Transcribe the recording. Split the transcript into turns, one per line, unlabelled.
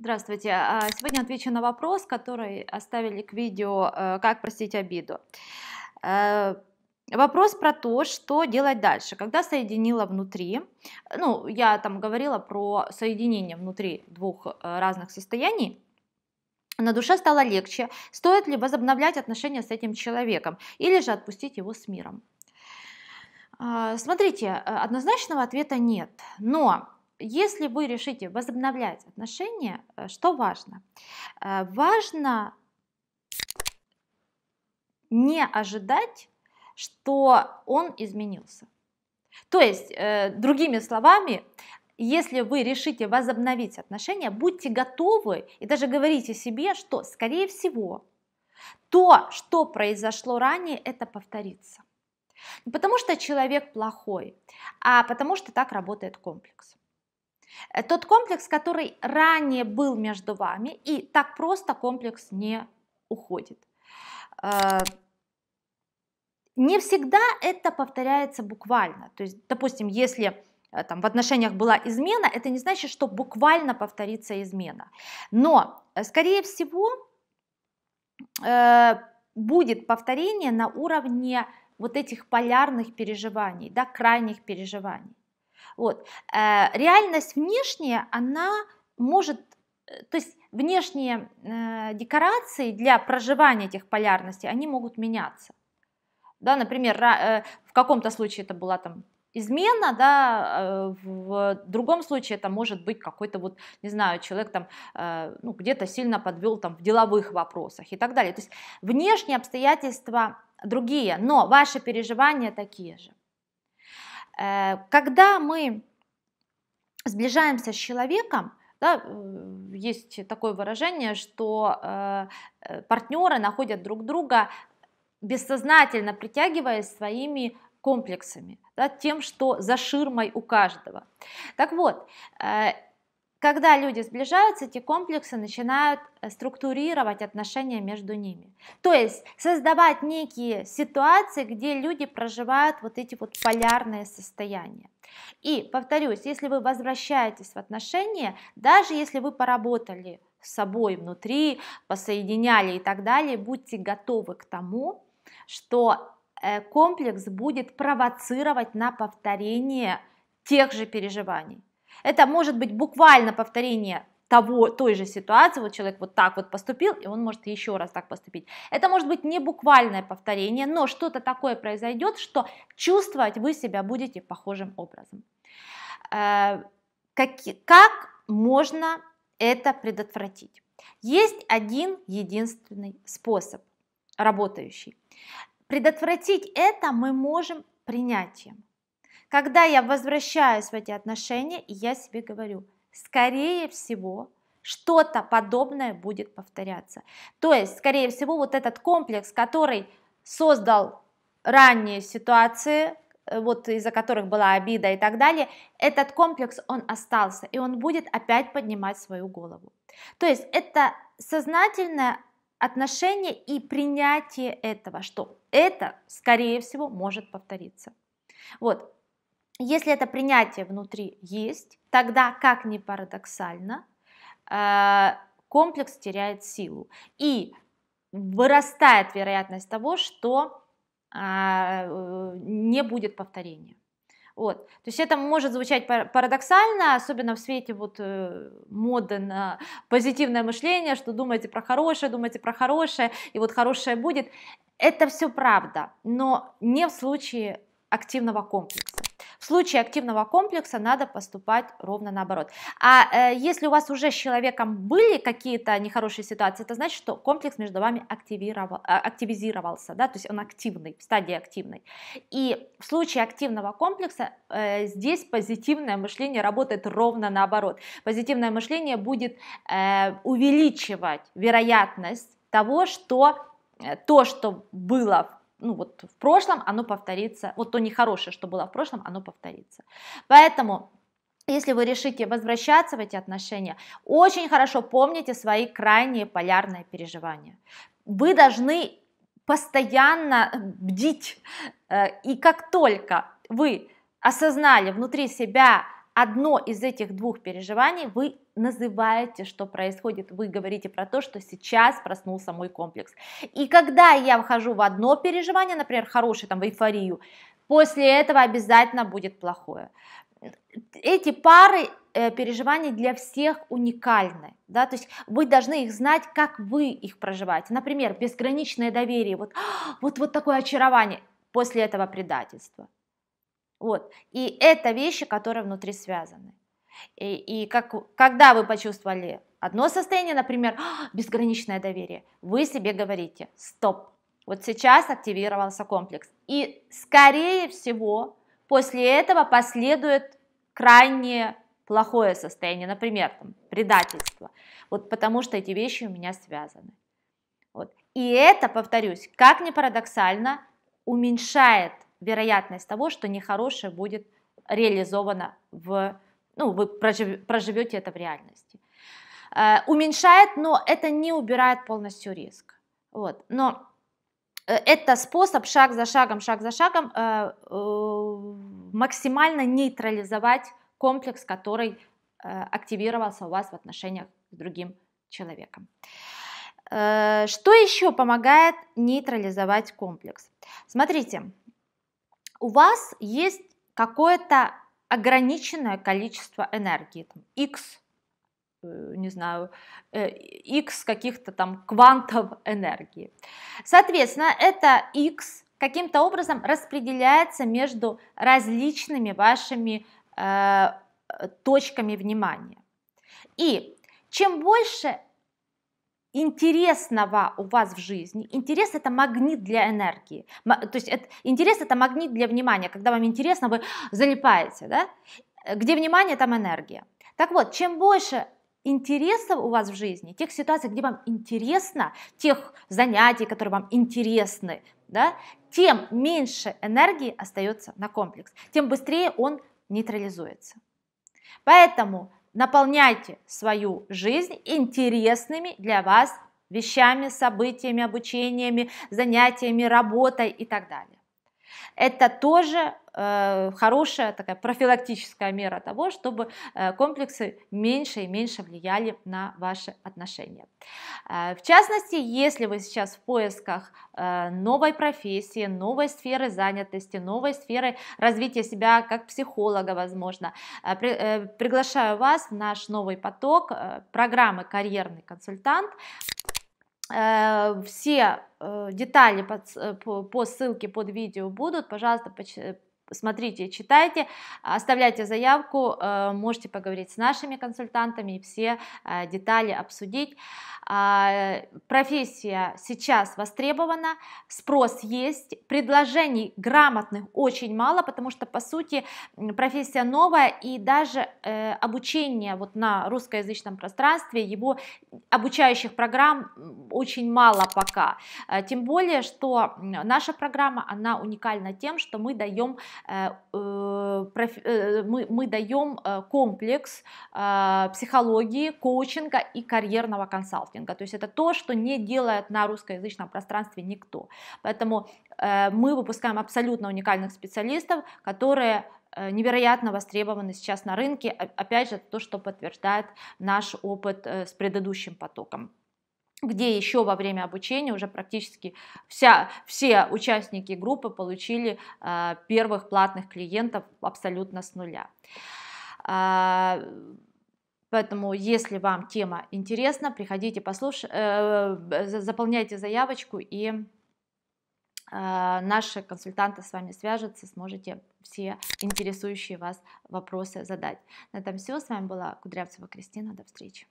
Здравствуйте. А, сегодня отвечу на вопрос, который оставили к видео э, «Как простить обиду». Э, вопрос про то, что делать дальше. Когда соединила внутри, ну, я там говорила про соединение внутри двух э, разных состояний, на душе стало легче. Стоит ли возобновлять отношения с этим человеком или же отпустить его с миром? А, смотрите, однозначного ответа нет, но если вы решите возобновлять отношения, э, что важно? Э, важно не ожидать, что он изменился. То есть, э, другими словами, если вы решите возобновить отношения, будьте готовы и даже говорите себе, что, скорее всего, то, что произошло ранее, это повторится. Не потому что человек плохой, а потому что так работает комплекс. Э, тот комплекс, который ранее был между вами, и так просто комплекс не уходит. Э, не всегда это повторяется буквально. То есть, допустим, если э, там, в отношениях была измена, это не значит, что буквально повторится измена. Но, скорее всего, будет повторение на уровне вот этих полярных переживаний, да, крайних переживаний. Вот. Э, реальность внешняя, она может, э, то есть внешние э, декорации для проживания этих полярностей, они могут меняться. Да, например, в каком-то случае это была там измена, да, в другом случае это может быть какой-то вот, не знаю, человек там ну, где-то сильно подвел там в деловых вопросах и так далее. То есть внешние обстоятельства другие, но ваши переживания такие же. Э, когда мы сближаемся с человеком, да, э, есть такое выражение, что э, партнеры находят друг друга бессознательно притягиваясь своими комплексами, да, тем, что за ширмой у каждого. Так вот, когда люди сближаются, эти комплексы начинают э, структурировать отношения между ними. То есть создавать некие ситуации, где люди проживают вот эти вот полярные состояния. И повторюсь, если вы возвращаетесь в отношения, даже если вы поработали с собой внутри, посоединяли и так далее, будьте готовы к тому, что э, комплекс будет провоцировать на повторение тех же переживаний. Это может быть буквально повторение того, той же ситуации, вот человек вот так вот поступил, и он может еще раз так поступить. Это может быть не буквальное повторение, но что-то такое произойдет, что чувствовать вы себя будете похожим образом. Э, как, как можно это предотвратить? Есть один единственный способ, работающий. Предотвратить это мы можем принятием. Когда я возвращаюсь в эти отношения, и я себе говорю, скорее всего, что-то подобное будет повторяться. То есть, скорее всего, вот этот комплекс, который создал ранние ситуации, э, вот из-за которых была обида и так далее, этот комплекс, он остался, и он будет опять поднимать свою голову. То есть это сознательное отношение и принятие этого, что это, скорее всего, может повториться. Вот, если это принятие внутри есть, тогда, как ни парадоксально, э, комплекс теряет силу. И вырастает вероятность того, что э, не будет повторения. Вот. То есть это может звучать парадоксально, особенно в свете вот э, моды на позитивное мышление, что думаете про хорошее, думаете про хорошее, и вот хорошее будет. Это все правда, но не в случае активного комплекса. В случае активного комплекса надо поступать ровно наоборот. А э, если у вас уже с человеком были какие-то нехорошие ситуации, это значит, что комплекс между вами активировал, а, активизировался, да, то есть он активный, в стадии активной. И в случае активного комплекса э, здесь позитивное мышление работает ровно наоборот. Позитивное мышление будет э, увеличивать вероятность того, что э, то, что было в ну вот в прошлом оно повторится, вот то нехорошее, что было в прошлом, оно повторится. Поэтому если вы решите возвращаться в эти отношения, очень хорошо помните свои крайние полярные переживания. Вы должны постоянно бдить, э, и как только вы осознали внутри себя одно из этих двух переживаний, вы называете, что происходит, вы говорите про то, что сейчас проснулся мой комплекс. И когда я вхожу в одно переживание, например, хорошее, там, в эйфорию, после этого обязательно будет плохое. Эти пары э, переживаний для всех уникальны, да, то есть вы должны их знать, как вы их проживаете. Например, безграничное доверие, вот, «А, вот, вот такое очарование после этого предательства. Вот. И это вещи, которые внутри связаны. И, э, и как, когда вы почувствовали одно состояние, например, «А, безграничное доверие, вы себе говорите, стоп, вот сейчас активировался комплекс. И скорее всего после этого последует крайне плохое состояние, например, там, предательство. Вот потому что эти вещи у меня связаны. Вот. И это, повторюсь, как ни парадоксально, уменьшает вероятность того, что нехорошее будет реализовано в ну, вы проживете это в реальности. Э, уменьшает, но это не убирает полностью риск. Вот. Но э, это способ шаг за шагом, шаг за шагом э, максимально нейтрализовать комплекс, который активировался у вас в отношениях с другим человеком. Что еще помогает нейтрализовать комплекс? Смотрите, у вас есть какое-то ограниченное количество энергии, там, x, э, не знаю, x э, каких-то там квантов энергии. Соответственно, это x каким-то образом распределяется между различными вашими э, точками внимания. И чем больше интересного у вас в жизни. Интерес это магнит для энергии. То есть это, интерес это магнит для внимания. Когда вам интересно, вы залипаете. Да? Где внимание, там энергия. Так вот, чем больше интересов у вас в жизни, тех ситуаций, где вам интересно, тех занятий, которые вам интересны, да, тем меньше энергии остается на комплекс, тем быстрее он нейтрализуется. Поэтому Наполняйте свою жизнь интересными для вас вещами, событиями, обучениями, занятиями, работой и так далее. Это тоже э, хорошая такая профилактическая мера того, чтобы э, комплексы меньше и меньше влияли на ваши отношения. Э, в частности, если вы сейчас в поисках э, новой профессии, новой сферы занятости, новой сферы развития себя как психолога, возможно, э, при, э, приглашаю вас в наш новый поток э, программы «Карьерный консультант». Э, все э, детали э, по ссылке под видео будут. Пожалуйста, смотрите, читайте, оставляйте заявку, э, можете поговорить с нашими консультантами и все э, детали обсудить. А, профессия сейчас востребована, спрос есть, предложений грамотных очень мало, потому что, по сути, профессия новая, и даже э, обучение вот на русскоязычном пространстве, его обучающих программ очень мало пока. Тем более, что наша программа, она уникальна тем, что мы даем Э, э, э, мы, мы даем комплекс психологии, коучинга и карьерного консалтинга. То есть это то, что не делает на русскоязычном пространстве никто. Поэтому мы выпускаем абсолютно уникальных специалистов, которые невероятно востребованы сейчас на рынке. Опять же, то, что подтверждает наш опыт с предыдущим потоком где еще во время обучения уже практически вся, все участники группы получили э, первых платных клиентов абсолютно с нуля. Э, поэтому, если вам тема интересна, приходите, послуш... э, заполняйте заявочку, и э, наши консультанты с вами свяжутся, сможете все интересующие вас вопросы задать. На этом все. С вами была Кудрявцева Кристина. До встречи.